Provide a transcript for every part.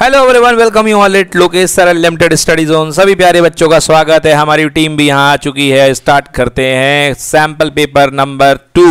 Hello everyone welcome you all it Lokesh sir limited study zone सभी प्यारे बच्चों का स्वागत है हमारी टीम भी यहाँ आ चुकी है स्टार्ट करते हैं सैम्पल पेपर नंबर टू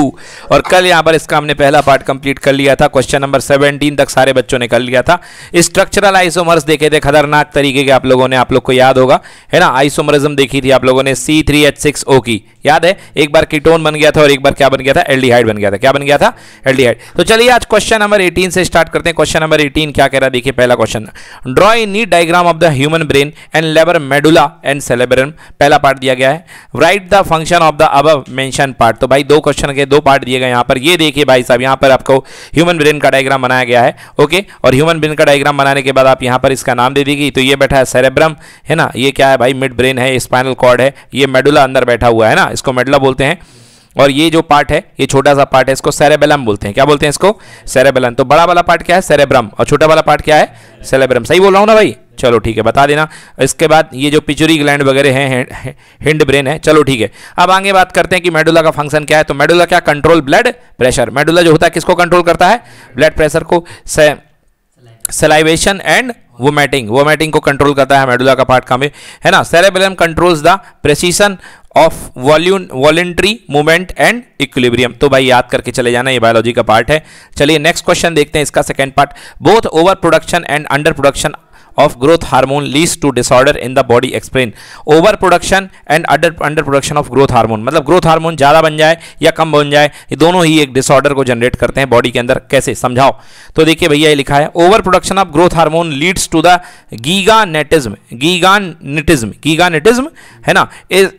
और कल यहाँ पर इसका हमने पहला पार्ट कंप्लीट कर लिया था क्वेश्चन नंबर सेवनटीन तक सारे बच्चों ने कर लिया था स्ट्रक्चरल आइसोमर्स देखे थे खतरनाक तरीके के आप लोगों ने आप लोग को याद होगा है ना आइसोमरिज्म देखी थी आप लोगों ने C three H six O की याद है एक बार कीटोन बन गया था और एक बार क्या बन गया था एल्डिहाइड बन गया था क्या बन गया था एल्डिहाइड तो चलिए आज क्वेश्चन नंबर एटीन से स्टार्ट करते हैं क्वेश्चन नंबर एटीन क्या कह रहा है देखिए पहला question question draw a neat diagram of the human brain and label medulla and cerebrum पहला पार्ट दिया गया है write the function of the above mention part तो भाई दो क्वेश्चन के दो पार्ट दिए गए यहाँ पर ये देखिए भाई साहब यहाँ पर आपको ह्यूमन ब्रेन का डायग्राम बनाया गया है ओके और ह्यूमन ब्रेन का डायग्राम बनाने के बाद आप यहाँ पर इसका नाम दे दीजिए तो ये बैठा है सेलेब्रम है ना ये क्या है भाई मिड ब्रेन है स्पाइनल कॉर्ड है ये मेडुला अंदर बैठा हुआ है ना इसको मेडुला बोलते हैं और ये जो पार्ट है ये छोटा सा पार्ट है इसको सेरेबेलम बोलते हैं क्या बोलते हैं इसको सेरेबेलम तो बड़ा वाला पार्ट क्या है सेरेब्रम और छोटा वाला पार्ट क्या है सेलेब्रम सही बोल रहा हूँ ना भाई चलो ठीक है बता देना इसके बाद ये जो पिचुरी ग्लैंड वगैरह हैं हिंड ब्रेन है चलो ठीक है अब आगे बात करते हैं कि मेडुला का फंक्शन क्या है तो मेडुला क्या कंट्रोल ब्लड प्रेशर मेडुला जो होता है किसको कंट्रोल करता है ब्लड प्रेशर को से सलाइवेशन एंड वोमेटिंग वोमेटिंग को कंट्रोल करता है मेडुला का पार्ट का भी है ना cerebellum controls the precision of volume voluntary movement and equilibrium तो भाई याद करके चले जाना ये बायोलॉजी का पार्ट है चलिए नेक्स्ट क्वेश्चन देखते हैं इसका second part both over production and under production of growth hormone leads to disorder in the body explain over production and under under production of growth hormone मतलब growth hormone ज़्यादा बन जाए या कम बन जाए ये दोनों ही एक डिसऑर्डर को जनरेट करते हैं बॉडी के अंदर कैसे समझाओ तो देखिए भैया ये लिखा है over production of growth hormone leads to the gigantism gigantism gigantism है ना is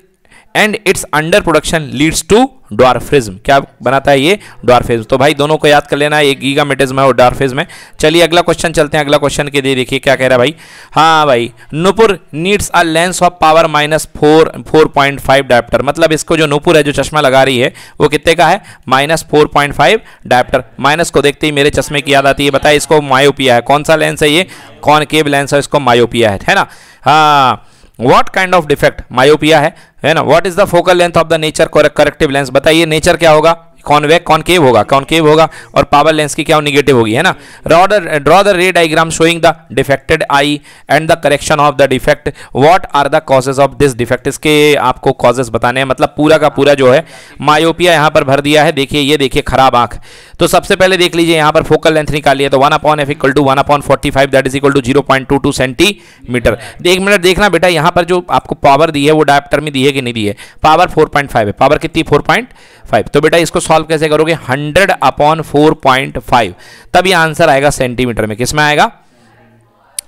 and its under production leads to dwarfism क्या बनाता है ये डॉर्फिज्म तो भाई दोनों को याद कर लेना एक गीगा है और डॉर्फिज्म है चलिए अगला क्वेश्चन चलते हैं अगला क्वेश्चन के लिए देखिए क्या कह रहा है भाई हाँ भाई Nupur needs a lens of power minus four four point five dioptre मतलब इसको जो नुपुर है जो चश्मा लगा रही है वो कितने का है minus four point five dioptre minus को देखते ही मेरे चश्मे की याद आती है बताए इसको मायोपिया है कौन सा लेंस है ये कॉनकेव लेंस है इसको मायोपिया है है ना हाँ what kind of defect myopia है है ना what is the focal length of the nature corrective lens बताइए नेचर क्या होगा कॉन्वेक कॉनकेव होगा कॉनकेव होगा और पावर लेंस की क्या निगेटिव होगी है ना rather the draw the ray diagram showing the defected eye and the correction of the defect what are the causes of this defect इसके आपको कॉजेज बताने हैं मतलब पूरा का पूरा जो है मायोपिया यहाँ पर भर दिया है देखिए ये देखिए खराब आंख तो सबसे पहले देख लीजिए यहाँ पर फोकल लेंथ निकालिए तो one upon F equal to one upon forty five that is equal to zero point two two centimetre एक मिनट देखना बेटा यहाँ पर जो आपको पावर दी है वो डायप्टर में दी है कि नहीं दी है पावर फोर पॉइंट फाइव है पावर कितनी फोर पॉइंट फाइव तो बेटा इसको सॉल्व कैसे करोगे hundred upon four point five तब यह आंसर आएगा सेंटीमीटर में किस में आएगा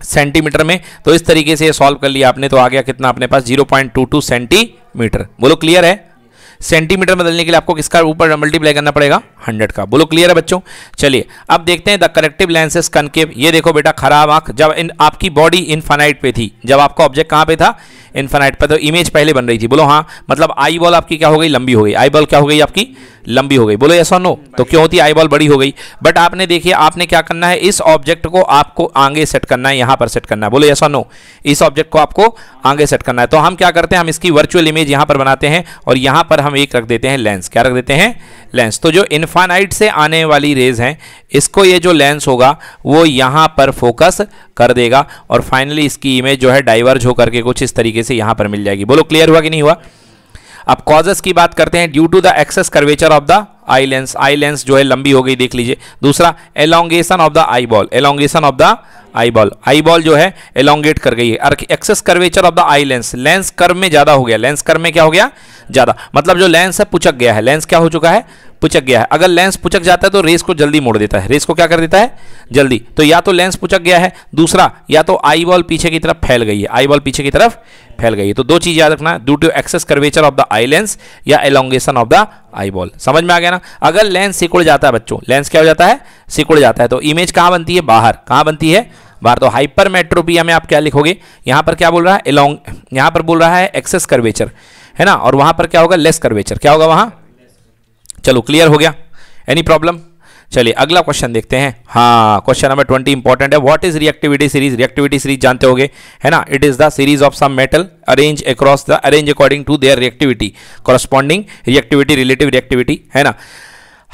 सेंटीमीटर में तो इस तरीके से सॉल्व कर लिया आपने तो आ गया कितना अपने पास zero point two two centimetre बोलो क्लियर है सेंटीमीटर में बदलने के लिए आपको किसका ऊपर मल्टीप्लाई करना पड़ेगा हंड्रेड का बोलो क्लियर है बच्चों चलिए अब देखते हैं द करेक्टिव लेंसेज कनकेव ये देखो बेटा खराब आंख जब इन आपकी बॉडी इन्फाइनाइट पे थी जब आपका ऑब्जेक्ट कहाँ पे था इन्फानाइट पर तो इमेज पहले बन रही थी बोलो हाँ मतलब आई बॉल आपकी क्या हो गई लंबी हो गई आई बॉल क्या हो गई आपकी लंबी हो गई बोलो ऐसा नो तो क्यों होती आई बॉल बड़ी हो गई बट आपने देखिए आपने क्या करना है इस ऑब्जेक्ट को आपको आगे सेट करना है यहां पर सेट करना है बोलो ऐसा नो इस ऑब्जेक्ट को आपको आगे सेट करना है तो हम क्या करते हैं हम इसकी वर्चुअल इमेज यहां पर बनाते हैं और यहां पर हम एक रख देते हैं लेंस क्या रख देते हैं लेंस तो जो इन्फानाइट से आने वाली रेज हैं इसको ये जो लेंस होगा वो यहाँ पर फोकस कर देगा और फाइनली इसकी इमेज जो है डाइवर्ज होकर के कुछ इस तरीके से यहाँ पर मिल जाएगी बोलो क्लियर हुआ कि नहीं हुआ अब कॉजेस की बात करते हैं due to the excess curvature of the eye lens eye lens जो है लंबी हो गई देख लीजिए दूसरा elongation of the eye ball elongation of the eye ball eye ball जो है एलोंगेट कर गई है excess curvature of the eye lens lens curve में ज़्यादा हो गया लेंस कर्व में क्या हो गया ज़्यादा मतलब जो लेंस है पुचक गया है लेंस क्या हो चुका है पुचक गया है अगर लेंस पुचक जाता है तो रेस को जल्दी मोड़ देता है रेस को क्या कर देता है जल्दी तो या तो लेंस पुचक गया है दूसरा या तो आई बॉल पीछे की तरफ फैल गई है आई बॉल पीछे की तरफ फैल गई है तो दो चीज याद रखना due to excess curvature of the eye lens या elongation of the eye ball समझ में आ गया ना अगर लेंस सिकुड़ जाता है बच्चों लेंस क्या हो जाता है सिकुड़ जाता है तो इमेज कहाँ बनती है बाहर कहाँ बनती है बाहर तो हाइपर मेट्रोपिया में आप क्या लिखोगे यहाँ पर क्या बोल रहा है एलोंग यहाँ पर बोल रहा है एक्सेस कर्वेचर है ना और वहाँ पर क्या होगा लेस कर्वेचर क्या होगा वहाँ चलो क्लियर हो गया एनी प्रॉब्लम चलिए अगला क्वेश्चन देखते हैं हाँ क्वेश्चन नंबर ट्वेंटी इंपॉर्टेंट है what is reactivity series reactivity series जानते होंगे है ना it is the series of some metal arrange across the arrange according to their reactivity corresponding reactivity relative reactivity है ना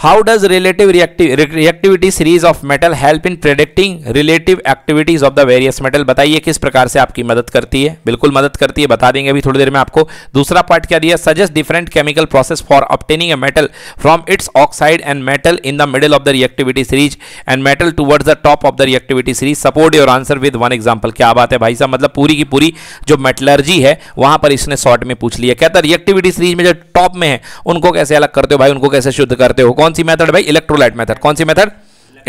how does relative reactive reactivity series of metal help in predicting relative activities of the various metal बताइए किस प्रकार से आपकी मदद करती है बिल्कुल मदद करती है बता देंगे अभी थोड़ी देर में आपको दूसरा पार्ट क्या दिया suggest different chemical process for obtaining a metal from its oxide and metal in the middle of the reactivity series and metal towards the top of the reactivity series support your answer with one example क्या बात है भाई साहब मतलब पूरी की पूरी जो मेटलर्जी है वहां पर इसने शॉर्ट में पूछ लिया कहता रिएक्टिविटी सीरीज में जो टॉप में है उनको कैसे अलग करते हो भाई उनको कैसे शुद्ध करते हो कौन सी मेथड भाई इलेक्ट्रोलाइट मेथड कौन सी मेथड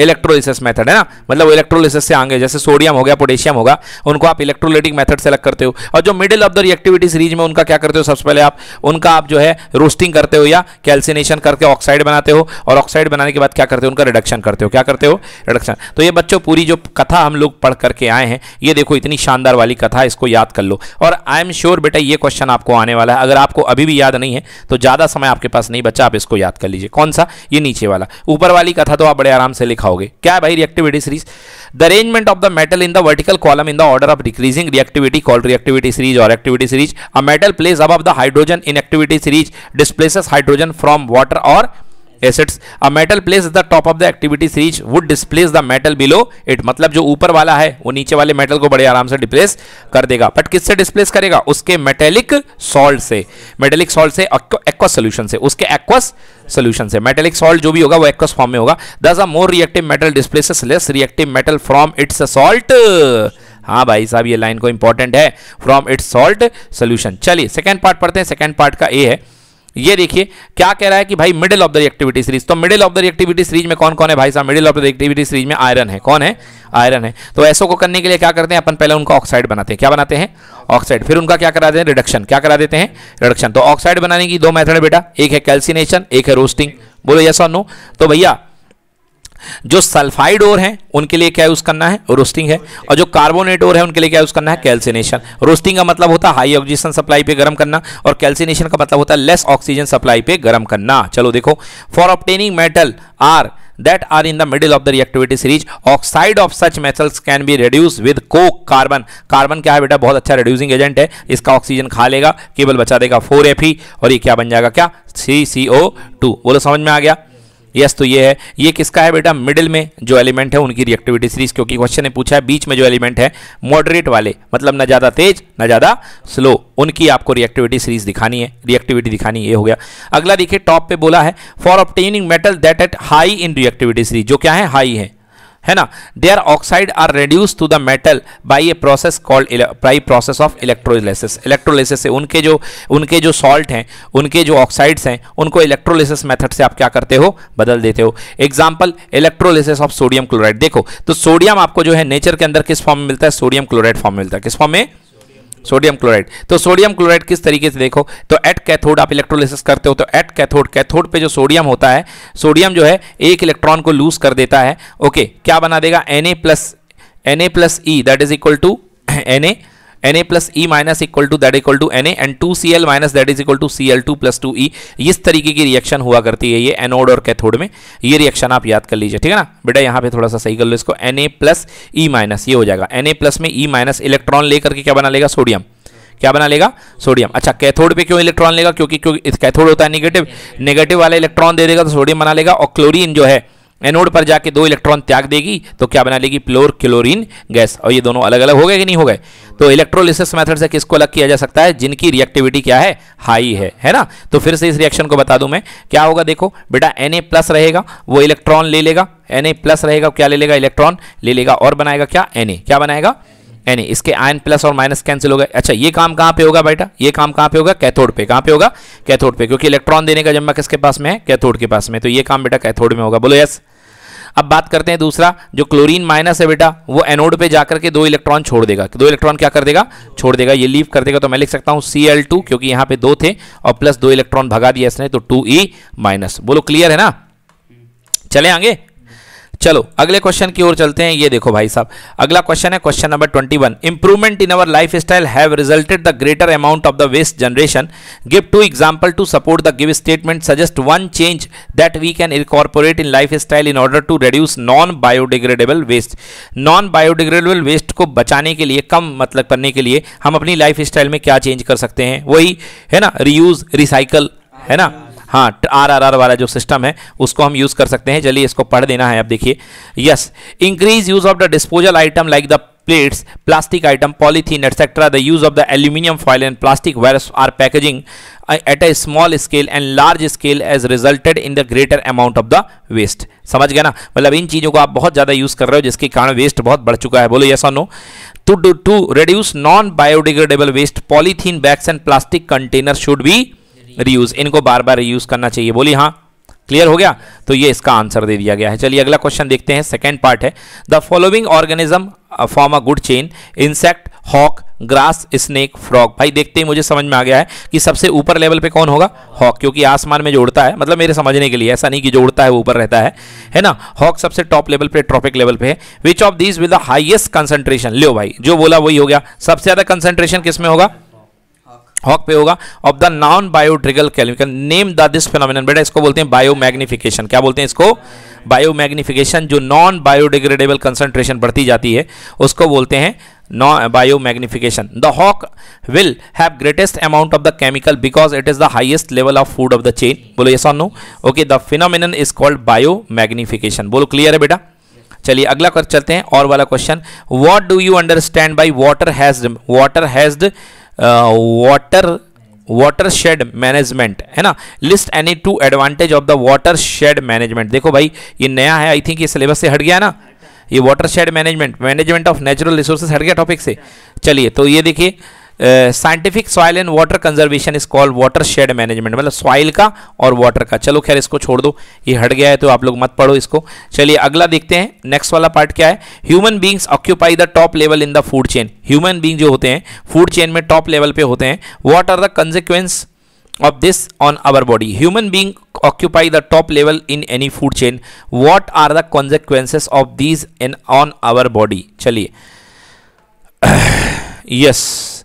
इलेक्ट्रोलिसिस मेथड है ना मतलब इलेक्ट्रोलिसिस से आगे जैसे सोडियम हो गया पोटेशियम होगा उनको आप इलेक्ट्रोलिटिक मेथड से अलग करते हो और जो middle of the reactivity series में उनका क्या करते हो सबसे पहले आप उनका आप जो है रोस्टिंग करते हो या कैल्सिनेशन करके ऑक्साइड बनाते हो और ऑक्साइड बनाने के बाद क्या करते हो उनका रिडक्शन करते हो क्या करते हो रिडक्शन तो ये बच्चों पूरी जो कथा हम लोग पढ़ करके आए हैं ये देखो इतनी शानदार वाली कथा इसको याद कर लो और आई एम श्योर बेटा ये क्वेश्चन आपको आने वाला है अगर आपको अभी भी याद नहीं है तो ज़्यादा समय आपके पास नहीं बचा आप इसको याद कर लीजिए कौन सा ये नीचे वाला ऊपर वाली कथा तो आप बड़े आराम से लिखा दिखाओगे क्या है भाई reactivity series the arrangement of the metal in the vertical column in the order of decreasing reactivity called reactivity series और activity series a metal place above the hydrogen in activity series displaces hydrogen from water और acids a metal place the top of the activity series would displace the metal below it मतलब जो ऊपर वाला है वो नीचे वाले metal को बड़े आराम से डिप्लेस कर देगा बट किससे डिस्प्लेस करेगा उसके मेटेलिक सॉल्ट से मेटेलिक सॉल्ट से एक्वस सोल्यूशन से उसके एक्वस सोल्यूशन से मेटेलिक सॉल्ट जो भी होगा वो एक्वस फॉर्म में होगा thus a more reactive metal displace less reactive metal from its salt हाँ भाई साहब ये लाइन को इंपॉर्टेंट है फ्रॉम इट्स सॉल्ट सोल्यूशन चलिए सेकेंड पार्ट पढ़ते हैं सेकेंड पार्ट का ए है ये देखिए क्या कह रहा है कि भाई middle of the reactivity series तो middle of the reactivity series में कौन कौन है भाई साहब middle of the reactivity series में आयरन है कौन है आयरन है तो ऐसो को करने के लिए क्या करते हैं अपन पहले उनका ऑक्साइड बनाते हैं क्या बनाते हैं ऑक्साइड फिर उनका क्या करा देते हैं रिडक्शन क्या करा देते हैं रिडक्शन तो ऑक्साइड बनाने की दो मैथड है बेटा एक है कैल्सिनेशन एक है रोस्टिंग बोलो यस और नो तो भैया जो सल्फाइड ओर हैं उनके लिए क्या यूज़ करना है रोस्टिंग है और जो कार्बोनेट ओर है उनके लिए क्या यूज़ करना है कैल्सिनेशन रोस्टिंग का मतलब होता है हाई ऑक्सीजन सप्लाई पे गर्म करना और कैल्सिनेशन का मतलब होता है लेस ऑक्सीजन सप्लाई पे गर्म करना चलो देखो for obtaining metal are that are in the middle of the reactivity series oxide of such metals can be reduced with coke carbon carbon क्या है बेटा बहुत अच्छा reducing agent है इसका ऑक्सीजन खा लेगा केवल बचा देगा 4Fe और ये क्या बन जाएगा क्या 3CO2 बोलो समझ में आ गया यस तो ये है ये किसका है बेटा मिडिल में जो एलिमेंट है उनकी रिएक्टिविटी सीरीज क्योंकि क्वेश्चन ने पूछा है बीच में जो एलिमेंट है मॉडरेट वाले मतलब ना ज़्यादा तेज ना ज़्यादा स्लो उनकी आपको रिएक्टिविटी सीरीज दिखानी है रिएक्टिविटी दिखानी ये हो गया अगला देखिए टॉप पे बोला है for obtaining metal that at high in reactivity series जो क्या है हाई है है ना their oxide are reduce to the metal by a process called by process of electrolysis electrolysis से उनके जो उनके जो सॉल्ट हैं उनके जो ऑक्साइड्स हैं उनको इलेक्ट्रोलिसिस मेथड से आप क्या करते हो बदल देते हो example electrolysis of sodium chloride देखो तो सोडियम आपको जो है नेचर के अंदर किस फॉर्म में मिलता है सोडियम क्लोराइड फॉर्म में मिलता है किस फॉर्म में सोडियम क्लोराइड तो सोडियम क्लोराइड किस तरीके से देखो तो एट कैथोड आप इलेक्ट्रोलिसिस करते हो तो एट कैथोड कैथोड पे जो सोडियम होता है सोडियम जो है एक इलेक्ट्रॉन को लूज कर देता है ओके क्या बना देगा N A plus N A plus E that is equal to N A N A plus E minus equal to that equal to N and two C L minus that is equal to C L two plus two E इस तरीके की reaction हुआ करती है ये anode और cathode में ये रिएक्शन आप याद कर लीजिए ठीक है ना बेटा यहाँ पे थोड़ा सा सही कर लो इसको N A plus E minus ये हो जाएगा एन ए प्लस में ई माइनस इलेक्ट्रॉन लेकर के क्या बना लेगा सोडियम क्या बना लेगा सोडियम अच्छा कैथोड पे क्यों इलेक्ट्रॉन लेगा क्योंकि क्योंकि कैथोड होता है नेगेटिव नेगेटिव वाला इलेक्ट्रॉन दे देगा तो सोडियम बना लेगा और क्लोरीन जो है एनोड पर जाके दो इलेक्ट्रॉन त्याग देगी तो क्या बना लेगी प्लोर क्लोरीन गैस और ये दोनों अलग अलग हो गए कि नहीं हो गए तो इलेक्ट्रोलिसिस मेथड से किसको अलग किया जा सकता है जिनकी रिएक्टिविटी क्या है हाई है है ना तो फिर से इस रिएक्शन को बता दूं मैं क्या होगा देखो बेटा एन प्लस रहेगा वो इलेक्ट्रॉन ले लेगा एन प्लस रहेगा क्या ले लेगा इलेक्ट्रॉन ले लेगा और बनाएगा क्या एन क्या बनाएगा यानी इसके आयन प्लस और माइनस कैंसिल हो गए अच्छा ये काम कहाँ पे होगा बेटा ये काम कहाँ पे होगा कैथोड पे कहाँ पे होगा कैथोड पे क्योंकि इलेक्ट्रॉन देने का जम्मा किसके पास में है कैथोड के पास में तो ये काम बेटा कैथोड में होगा बोलो यस अब बात करते हैं दूसरा जो क्लोरीन माइनस है बेटा वो एनोड पे जाकर के दो इलेक्ट्रॉन छोड़ देगा दो इलेक्ट्रॉन क्या कर देगा छोड़ देगा ये लीव कर देगा तो मैं लिख सकता हूँ सी एल टू क्योंकि यहाँ पे दो थे और प्लस दो इलेक्ट्रॉन भगा दिया इसने तो टू माइनस e बोलो क्लियर है ना हम्म। चले आगे चलो अगले क्वेश्चन की ओर चलते हैं ये देखो भाई साहब अगला क्वेश्चन है question number twenty one improvement in our life style have resulted the greater amount of the waste generation give two example to support the give statement suggest one change that we can incorporate in life style in order to reduce non biodegradable waste non biodegradable waste को बचाने के लिए कम मतलब करने के लिए हम अपनी लाइफ स्टाइल में क्या चेंज कर सकते हैं वही है ना रीयूज रिसाइकल है ना हाँ आर आर आर वाला जो सिस्टम है उसको हम यूज़ कर सकते हैं चलिए इसको पढ़ देना है अब देखिए yes increase use of the disposal item like the plates plastic item polythene et cetera the use of the aluminium foil and plastic wares are packaging at a small scale and large scale as resulted in the greater amount of the waste समझ गया ना मतलब इन चीज़ों को आप बहुत ज़्यादा use कर रहे हो जिसके कारण वेस्ट बहुत बढ़ चुका है बोलो यस और no to to reduce non biodegradable waste polythene bags and plastic container should be reuse इनको बार बार रीयूज करना चाहिए बोली हाँ क्लियर हो गया तो ये इसका आंसर दे दिया गया है चलिए अगला क्वेश्चन देखते हैं सेकेंड पार्ट है the following organism form a good chain insect hawk grass snake frog भाई देखते ही मुझे समझ में आ गया है कि सबसे ऊपर लेवल पे कौन होगा हॉक क्योंकि आसमान में जो उड़ता है मतलब मेरे समझने के लिए ऐसा नहीं कि जो उड़ता है वो ऊपर रहता है है ना हॉक सबसे टॉप लेवल पे ट्रॉपिक लेवल पे है which of these with the highest concentration लियो भाई जो बोला वही हो गया सबसे ज़्यादा कंसेंट्रेशन किस में होगा हॉक पे होगा of the non biodegradable chemical name the this phenomenon बेटा इसको बोलते हैं बायोमैग्निफिकेशन क्या बोलते हैं इसको बायोमैग्निफिकेशन जो नॉन बायोडिग्रेडेबल कंसंट्रेशन बढ़ती जाती है उसको बोलते हैं non biomagnification the hawk will have greatest amount of the chemical because it is the highest level of food of the chain बोलो ये सॉन no okay the phenomenon is called biomagnification बोलो क्लियर है बेटा चलिए अगला कर चलते हैं और वाला question what do you understand by water shed water shed water water shed management है ना list any two advantage of the water shed management देखो भाई ये नया है आई थिंक ये सिलेबस से हट गया ना ये water shed management management of natural resources हट गया टॉपिक से चलिए तो ये देखिए scientific soil and water conservation is called water shed management मतलब सॉइल का और वाटर का चलो खैर इसको छोड़ दो ये हट गया है तो आप लोग मत पढ़ो इसको चलिए अगला देखते हैं नेक्स्ट वाला पार्ट क्या है human beings occupy the top level in the food chain human being जो होते हैं फूड चेन में टॉप लेवल पे होते हैं what are the consequence of this on our body human being occupy the top level in any food chain what are the consequences of this in on our body चलिए yes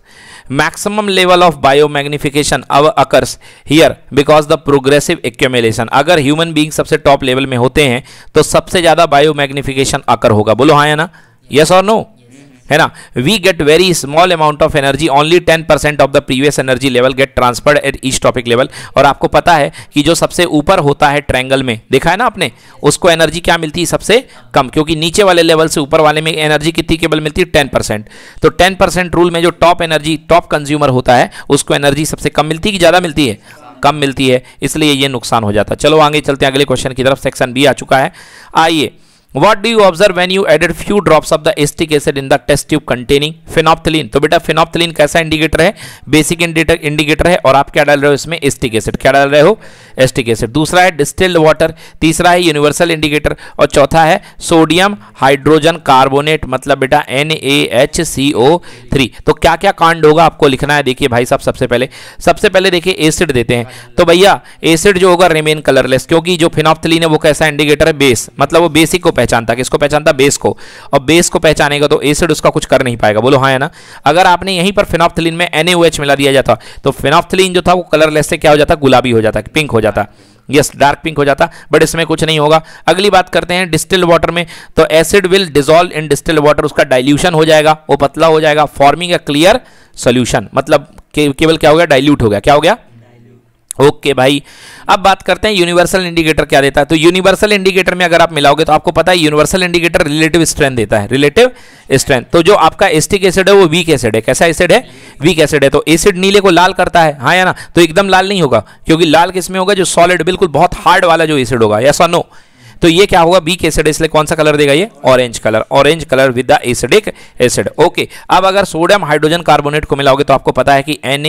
maximum level of bio magnification अब occurs here because the progressive accumulation अगर human being सबसे top level में होते हैं तो सबसे ज़्यादा बायो मैग्निफिकेशन अकर होगा बोलो हाँ या ना यस और नो है ना we get very small amount of energy only ten percent of the previous energy level get transferred at each topic level और आपको पता है कि जो सबसे ऊपर होता है ट्रैंगल में देखा है ना आपने उसको एनर्जी क्या मिलती है सबसे कम क्योंकि नीचे वाले लेवल से ऊपर वाले में एनर्जी कितनी केवल मिलती है टेन परसेंट तो टेन परसेंट रूल में जो टॉप एनर्जी टॉप कंज्यूमर होता है उसको एनर्जी सबसे कम मिलती है कि ज़्यादा मिलती है कम मिलती है इसलिए ये नुकसान हो जाता है चलो आगे चलते हैं अगले क्वेश्चन की तरफ सेक्शन बी आ चुका है आइए what do you observe when you added few drops of the acetic acid in the test tube containing phenolphthalein तो बेटा phenolphthalein कैसा इंडिकेटर है बेसिक इंडिकेटर है और आप क्या डाल रहे हो इसमें acetic acid क्या डाल रहे हो एस्टिक एसिड दूसरा है डिस्टिल्ड वाटर तीसरा है यूनिवर्सल इंडिकेटर और चौथा है सोडियम हाइड्रोजन कार्बोनेट मतलब बेटा N A H C O three तो क्या क्या कांड होगा आपको लिखना है देखिए भाई साहब सबसे पहले सबसे पहले देखिए एसिड देते हैं तो भैया एसिड जो होगा रिमेन कलरलेस क्योंकि जो फिनॉफ्थलीन है वो कैसा इंडिकेटर है बेस मतलब वो बेसिक को पहचानता किसको पहचानता बेस को और बेस को पहचानेगा तो एसिड उसका कुछ कर नहीं पाएगा बोलो हाँ है ना अगर आपने यहीं पर फिनॉफ्थलीन में एन मिला दिया जाता तो फिनॉफ्थलीन जो था वो कलरलेस से क्या हो जाता गुलाबी हो जाता पिंक हो जाता यस डार्क पिंक हो जाता बट इसमें कुछ नहीं होगा अगली बात करते हैं डिस्टिल वाटर में तो acid will dissolve in distil water उसका डाइल्यूशन हो जाएगा वो पतला हो जाएगा फॉर्मिंग अ क्लियर सोल्यूशन मतलब केवल क्या हो गया डाइल्यूट हो गया क्या हो गया ओके भाई अब बात करते हैं यूनिवर्सल इंडिकेटर क्या देता है तो यूनिवर्सल इंडिकेटर में अगर आप मिलाओगे तो आपको पता है यूनिवर्सल इंडिकेटर रिलेटिव स्ट्रेंथ देता है रिलेटिव स्ट्रेंथ तो जो आपका एस्टिक एसिड है वो वीक एसिड है कैसा एसिड है वीक एसिड है तो एसिड नीले को लाल करता है हाँ या ना तो एकदम लाल नहीं होगा क्योंकि लाल किसमें होगा जो सॉलिड बिल्कुल बहुत हार्ड वाला जो एसिड होगा ऐसा नो no. तो ये क्या होगा बीक एसिड इसलिए कौन सा कलर देगा ये orange colour orange colour with the acidic acid okay अब अगर सोडियम हाइड्रोजन कार्बोनेट को मिलाओगे तो आपको पता है कि एन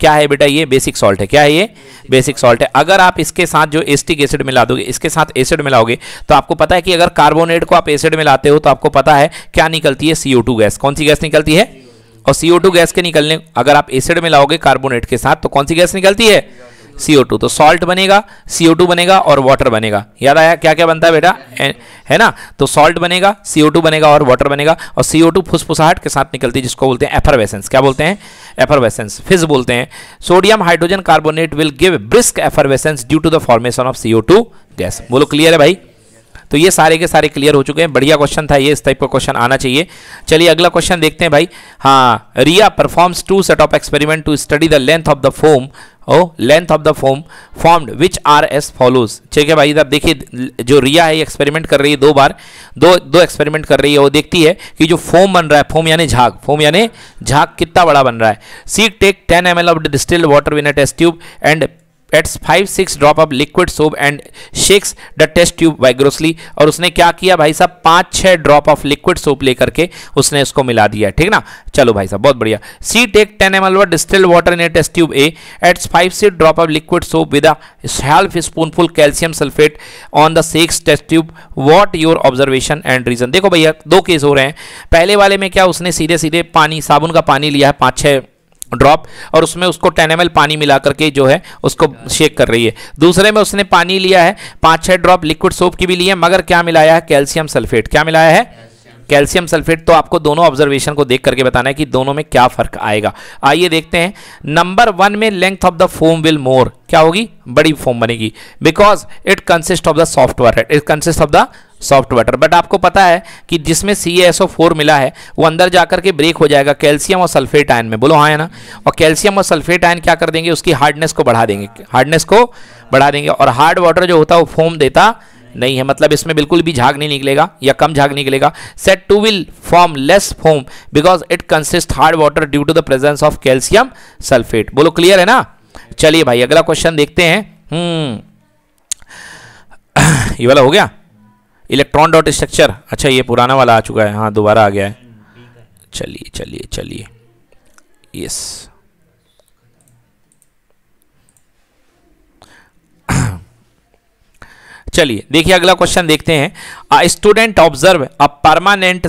क्या है बेटा ये बेसिक सॉल्ट है क्या है ये बेसिक सॉल्ट है अगर आप इसके साथ जो एस्टिक एसिड मिला दोगे इसके साथ एसिड मिलाओगे तो आपको पता है कि अगर कार्बोनेट को आप एसिड मिलाते हो तो आपको पता है क्या निकलती है सीओ गैस कौन सी गैस निकलती है और CO2 गैस के निकलने अगर आप एसिड मिलाओगे कार्बोनेट के साथ तो कौन सी गैस निकलती है CO2 तो सॉल्ट बनेगा CO2 बनेगा और वाटर बनेगा याद आया क्या क्या बनता है बेटा है ना तो सॉल्ट बनेगा CO2 बनेगा और वाटर बनेगा और CO2 फुसफुसाहट के साथ निकलती है जिसको बोलते हैं एफरवेसेंस क्या बोलते हैं एफरवेसेंस फिज बोलते हैं sodium hydrogen carbonate will give brisk effervescence due to the formation of CO2 gas बोलो क्लियर है भाई तो ये सारे के सारे क्लियर हो चुके हैं बढ़िया क्वेश्चन था ये इस टाइप का क्वेश्चन आना चाहिए चलिए अगला क्वेश्चन देखते हैं भाई हाँ Riya performs two set of experiment to study the length of the foam oh length of the foam formed which are as follows ठीक है भाई इधर देखिए जो रिया है एक्सपेरिमेंट कर रही है दो बार दो दो एक्सपेरिमेंट कर रही है वो देखती है कि जो फोम बन रहा है फोम यानी झाग फोम यानी झाग कितना बड़ा बन रहा है she take ten M L of distilled water in a test tube and adds five six drop of liquid soap and shakes the test tube vigorously और उसने क्या किया भाई साहब पाँच छः ड्रॉप ऑफ लिक्विड सोप लेकर के उसने इसको मिला दिया ठीक ना चलो भाई साहब बहुत बढ़िया she take ten M L distil water in a test tube a adds five six drop of liquid soap with half spoonful calcium sulphate on the six test tube what your observation and reason देखो भैया दो case हो रहे हैं पहले वाले में क्या उसने सीधे सीधे पानी साबुन का पानी लिया है पाँच छः ड्रॉप और उसमें उसको टेन एम पानी मिला करके जो है उसको शेक कर रही है दूसरे में उसने पानी लिया है पाँच छः ड्रॉप लिक्विड सोप की भी ली है मगर क्या मिलाया है कैल्शियम सल्फेट क्या मिलाया है कैल्शियम सल्फेट तो आपको दोनों ऑब्जर्वेशन को देख करके बताना है कि दोनों में क्या फर्क आएगा आइए देखते हैं नंबर वन में length of the foam will more क्या होगी बड़ी फोम बनेगी because it consist of the software it consist of the soft water but आपको पता है कि जिसमें सी एस ओ फोर मिला है वो अंदर जाकर के ब्रेक हो जाएगा कैल्शियम और सल्फेट आयन में बोलो हाँ है ना और कैल्शियम और सल्फेट आयन क्या कर देंगे उसकी हार्डनेस को बढ़ा देंगे हार्डनेस को बढ़ा देंगे और हार्ड वाटर जो होता है वो फोम देता नहीं है मतलब इसमें बिल्कुल भी झाग नहीं निकलेगा या कम झाग निकलेगा set two will form less foam because it consist hard water due to the presence of calcium sulphate बोलो क्लियर है ना चलिए भाई अगला क्वेश्चन देखते हैं हम्म। ये वाला हो गया इलेक्ट्रॉन डॉट स्ट्रक्चर अच्छा ये पुराना वाला आ चुका है हाँ दोबारा आ गया है चलिए चलिए चलिए यस चलिए देखिए अगला क्वेश्चन देखते हैं student observe a permanent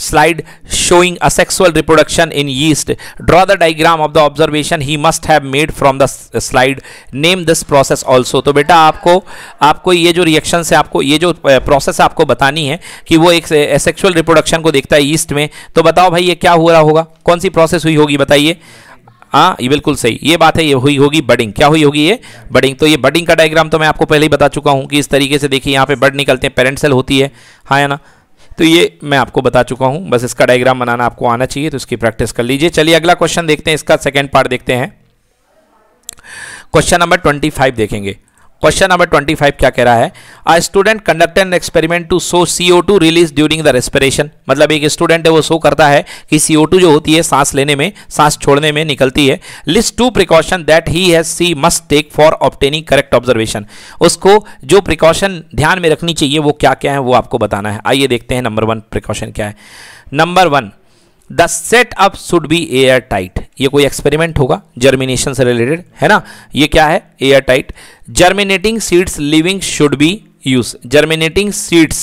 slide showing asexual reproduction in yeast. Draw the diagram of the observation he must have made from the slide name this process also तो बेटा आपको आपको ये जो रिएक्शन है आपको ये जो प्रोसेस आपको बतानी है कि वो एक एसेक्सुअल रिप्रोडक्शन को देखता है ईस्ट में तो बताओ भाई ये क्या हो रहा होगा कौन सी प्रोसेस हुई होगी बताइए हाँ ये बिल्कुल सही ये बात है ये हुई होगी बडिंग क्या हुई होगी ये बडिंग तो ये बडिंग का डायग्राम तो मैं आपको पहले ही बता चुका हूं कि इस तरीके से देखिए यहाँ पे बड निकलते हैं पेरेंट सेल होती है हाँ या ना तो ये मैं आपको बता चुका हूं बस इसका डायग्राम बनाना आपको आना चाहिए तो इसकी प्रैक्टिस कर लीजिए चलिए अगला क्वेश्चन देखते हैं इसका सेकेंड पार्ट देखते हैं क्वेश्चन नंबर ट्वेंटी फाइव देखेंगे क्वेश्चन नंबर 25 क्या कह रहा है a student conduct an experiment to show CO two release during the respiration मतलब एक स्टूडेंट है वो शो करता है कि सीओ टू जो होती है सांस लेने में सांस छोड़ने में निकलती है list two precaution that he has she must take for obtaining correct observation उसको जो प्रिकॉशन ध्यान में रखनी चाहिए वो क्या क्या है वो आपको बताना है आइए देखते हैं नंबर वन प्रिकॉशन क्या है number one the set up should be air tight ये कोई एक्सपेरिमेंट होगा जर्मिनेशन से रिलेटेड है ना ये क्या है air tight germinating seeds living should be use germinating seeds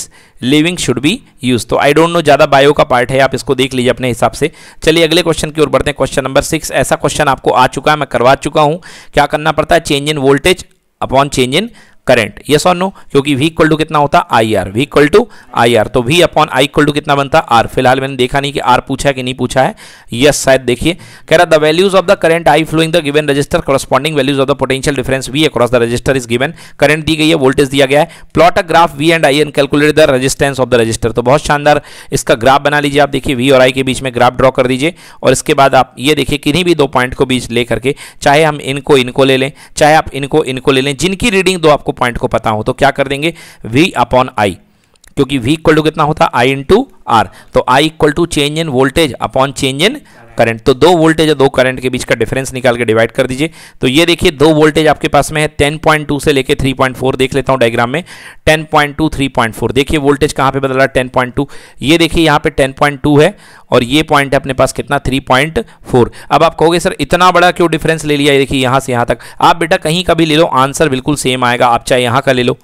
living should be use तो आई डोंट नो ज्यादा बायो का पार्ट है आप इसको देख लीजिए अपने हिसाब से चलिए अगले क्वेश्चन की ओर बढ़ते हैं क्वेश्चन नंबर सिक्स ऐसा क्वेश्चन आपको आ चुका है मैं करवा चुका हूं क्या करना पड़ता है change in voltage upon change in current yes और नो क्योंकि वी इक्वल टू कितना होता I R V equal to I R तो V upon I equal to कितना बनता आर फिलहाल मैंने देखा नहीं कि आर पूछा है कि नहीं पूछा है यस शायद देखिए कह रहा the values of the current I flowing the given resistor corresponding values of the potential difference V across the resistor is given current दी गई है वोल्टेज दिया गया है plot a graph V and I and calculate the resistance of the resistor तो बहुत शानदार इसका ग्राफ बना लीजिए आप देखिए वी और आई के बीच में ग्राफ ड्रॉ कर दीजिए और इसके बाद आप ये देखिए किन्हीं भी दो पॉइंट को बीच लेकर के चाहे हम इनको इनको ले लें चाहे आप इनको इनको ले लें जिनकी रीडिंग दो आपको पॉइंट को पता हो तो क्या कर देंगे वी अपॉन आई क्योंकि वी इक्वल टू कितना होता है आई टू आर तो I equal to change in voltage upon change in current तो दो वोल्टेज और दो करंट के बीच का डिफरेंस निकाल के डिवाइड कर दीजिए तो ये देखिए दो वोल्टेज आपके पास में है 10.2 से लेके 3.4 देख लेता हूँ डायग्राम में 10.2 3.4 देखिए वोल्टेज कहाँ पे बदला 10.2 ये देखिए यहाँ पे 10.2 है और ये पॉइंट है अपने पास कितना 3.4 अब आप कहोगे सर इतना बड़ा क्यों डिफरेंस ले लिया देखिए यहाँ से यहाँ तक आप बेटा कहीं का भी ले लो आंसर बिल्कुल सेम आएगा आप चाहे यहाँ का ले लो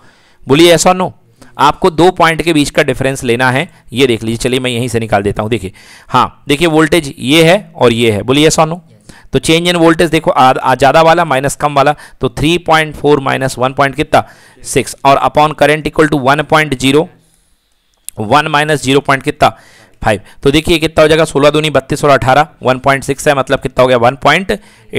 बोलिए ऐसा नो आपको दो पॉइंट के बीच का डिफरेंस लेना है ये देख लीजिए चलिए मैं यहीं से निकाल देता हूँ देखिए हाँ देखिए वोल्टेज ये है और ये है बोलिए सोनो तो चेंज इन वोल्टेज देखो ज़्यादा वाला माइनस कम वाला तो 3.4 point four minus one point कितना सिक्स और upon current equal to one point zero one minus zero point कितना फाइव तो देखिए कितना हो जाएगा सोलह दूनी बत्तीस और अठारह वन पॉइंट सिक्स है मतलब कितना हो गया वन पॉइंट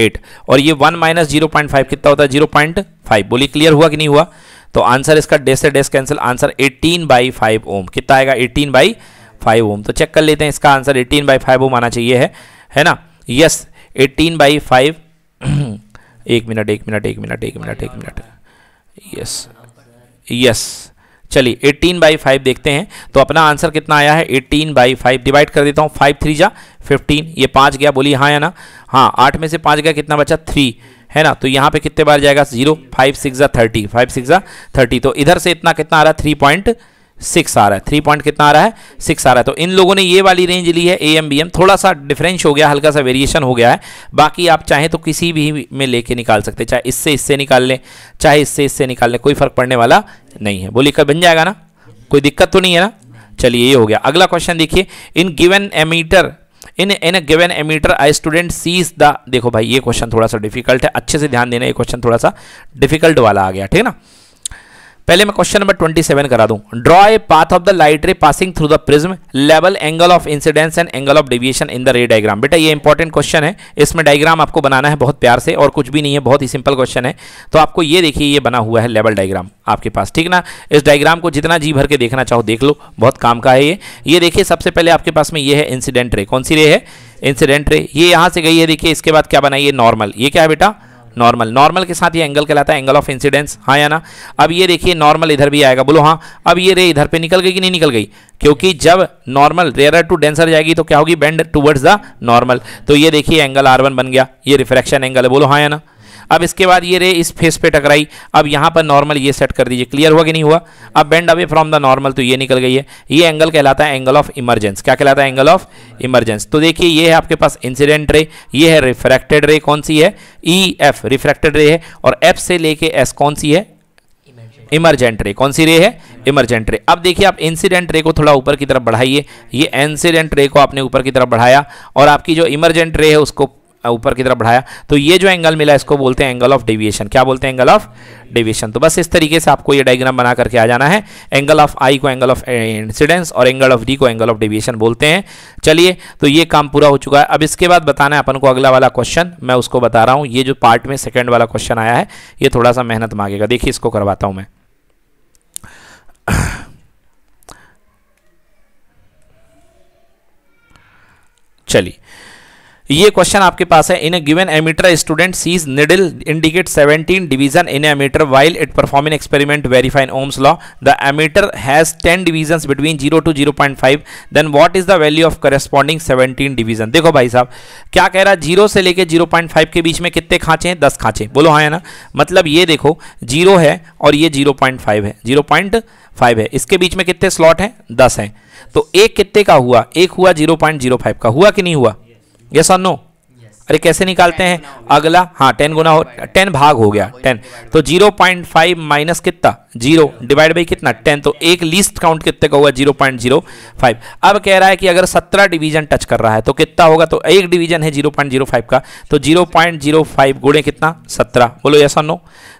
एट और ये one minus zero point five कितना होता है जीरो पॉइंट फाइव बोली क्लियर हुआ कि नहीं हुआ तो आंसर इसका डेस से डेस cancel answer 18 by five ohm कितना आएगा 18 बाई फाइव ओम तो चेक कर लेते हैं इसका आंसर 18 बाई फाइव ओम आना चाहिए है है ना यस एटीन बाई फाइव एक मिनट एक मिनट एक मिनट एक मिनट एक मिनट यस यस चलिए एट्टीन बाई फाइव देखते हैं तो अपना आंसर कितना आया है एट्टीन बाई फाइव डिवाइड कर देता हूँ फाइव थ्री जा फिफ्टीन ये पाँच गया बोली हाँ या ना हाँ आठ में से पाँच गया कितना बचा थ्री है ना तो यहाँ पे कितने बार जाएगा जीरो फाइव सिक्स जा थर्टी फाइव सिक्स जा थर्टी तो इधर से इतना कितना आ रहा है थ्री पॉइंट सिक्स आ रहा है थ्री पॉइंट कितना आ रहा है सिक्स आ रहा है तो इन लोगों ने ये वाली रेंज ली है ए एम बी एम थोड़ा सा डिफरेंस हो गया हल्का सा वेरिएशन हो गया है बाकी आप चाहें तो किसी भी में लेके निकाल सकते हैं चाहे इससे इससे निकाल लें चाहे इससे इससे निकाल लें कोई फर्क पड़ने वाला नहीं है बोलिए कल बन जाएगा ना कोई दिक्कत तो नहीं है ना चलिए ये हो गया अगला क्वेश्चन देखिए in given ammeter in in a given ammeter I student sees the देखो भाई ये क्वेश्चन थोड़ा सा डिफिकल्ट है अच्छे से ध्यान देना ये क्वेश्चन थोड़ा सा डिफिकल्ट वाला आ गया ठीक है ना पहले मैं क्वेश्चन नंबर ट्वेंटी सेवन करा दूं draw a path of the light ray passing through the prism लेवल angle of incidence and angle of deviation in the ray diagram बेटा ये इंपॉर्टेंट क्वेश्चन है इसमें डायग्राम आपको बनाना है बहुत प्यार से और कुछ भी नहीं है बहुत ही सिंपल क्वेश्चन है तो आपको ये देखिए ये बना हुआ है लेवल डायग्राम आपके पास ठीक ना इस डायग्राम को जितना जी भर के देखना चाहो देख लो बहुत काम का है ये ये देखिए सबसे पहले आपके पास में ये है इंसिडेंट रे कौन सी रे है इंसिडेंट रे ये यहाँ से गई है देखिए इसके बाद क्या बनाई है नॉर्मल ये क्या है बेटा नॉर्मल नॉर्मल के साथ ये एंगल कहलाता है एंगल ऑफ इंसिडेंस हाँ या ना अब ये देखिए नॉर्मल इधर भी आएगा बोलो हाँ अब ये रे इधर पे निकल गई कि नहीं निकल गई क्योंकि जब नॉर्मल रेयर टू डेंसर जाएगी तो क्या होगी बेंड टूवर्ड्स द नॉर्मल तो ये देखिए एंगल आर बन गया ये रिफ्रैक्शन एंगल है बोलो हाँ या ना अब इसके बाद ये रे इस फेस पे टकराई अब यहाँ पर नॉर्मल ये सेट कर दीजिए क्लियर हुआ कि नहीं हुआ अब bend away from the normal तो ये निकल गई है ये एंगल कहलाता है एंगल ऑफ इमरजेंस क्या कहलाता है एंगल ऑफ इमरजेंस तो देखिए ये है आपके पास इंसिडेंट रे ये है रिफ्रैक्टेड रे कौन सी है ई एफ रिफ्रैक्टेड रे है और एफ से लेके एस कौन सी है इमरजेंट रे कौन सी रे है इमरजेंट रे अब देखिए आप इंसिडेंट रे को थोड़ा ऊपर की तरफ बढ़ाइए ये इंसिडेंट रे को आपने ऊपर की तरफ बढ़ाया और आपकी जो इमरजेंट रे है उसको ऊपर की तरफ बढ़ाया तो ये जो एंगल मिला इसको बोलते हैं एंगल ऑफ डेविएशन क्या बोलते हैं एंगल ऑफ डेविएशन तो बस इस तरीके से आपको ये डायग्राम बना करके आ जाना है एंगल ऑफ आई को एंगल ऑफ इंसिडेंस और एंगल ऑफ डी को एंगल ऑफ डेविएशन बोलते हैं चलिए तो ये काम पूरा हो चुका है अब इसके बाद बताना है अपन को अगला वाला क्वेश्चन मैं उसको बता रहा हूँ ये जो पार्ट में सेकेंड वाला क्वेश्चन आया है ये थोड़ा सा मेहनत मांगेगा देखिए इसको करवाता हूँ मैं चलिए ये क्वेश्चन आपके पास है in a given ammeter student sees needle indicate 17 division in ammeter while it perform in experiment verifying Ohm's law the ammeter has 10 division between 0 to 0.5 then what is the value of corresponding 17 division देखो भाई साहब क्या कह रहा है zero से लेकर 0.5 के बीच में कितने खाँचे हैं दस खाँचे बोलो हाँ है ना मतलब ये देखो जीरो है और ये जीरो है जीरो फाइव है इसके बीच में कितने स्लॉट हैं दस हैं तो एक कितने का हुआ एक हुआ जीरो पॉइंट जीरो फाइव का हुआ कि नहीं हुआ यस और नो अरे कैसे निकालते हैं अगला हाँ टेन गुना हो टेन भाग हो गया टेन तो जीरो पॉइंट फाइव माइनस कितना जीरो डिवाइड बाई कितना टेन तो एक लीस्ट काउंट कितने का होगा जीरो पॉइंट जीरो फाइव अब कह रहा है कि अगर सत्रह डिवीजन टच कर रहा है तो कितना होगा तो एक डिवीजन है जीरो पॉइंट जीरो फाइव का तो जीरो पॉइंट जीरो फाइव गुणे कितना सत्रह बोलो यस और नो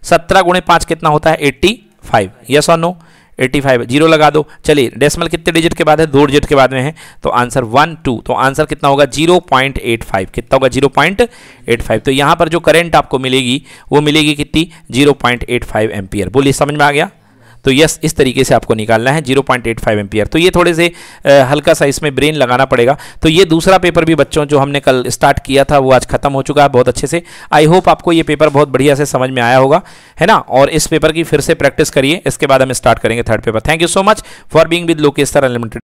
सत्रह गुणे पाँच कितना होता है एट्टी फाइव यस और नो एट्टी फाइव जीरो लगा दो चलिए डेसिमल कितने डिजिट के बाद है दो डिजिट के बाद में है तो आंसर वन टू तो आंसर कितना होगा जीरो पॉइंट एट फाइव कितना होगा जीरो पॉइंट एट फाइव तो यहाँ पर जो करेंट आपको मिलेगी वो मिलेगी कितनी zero point eight five ampere बोलिए समझ में आ गया तो यस इस तरीके से आपको निकालना है 0.85 पॉइंट तो ये थोड़े से आ, हल्का सा इसमें ब्रेन लगाना पड़ेगा तो ये दूसरा पेपर भी बच्चों जो हमने कल स्टार्ट किया था वो आज खत्म हो चुका है बहुत अच्छे से आई होप आपको ये पेपर बहुत बढ़िया से समझ में आया होगा है ना और इस पेपर की फिर से प्रैक्टिस करिए इसके बाद हम स्टार्ट करेंगे third paper thank you so much for being with लोकेस्तर अनलिमिटेड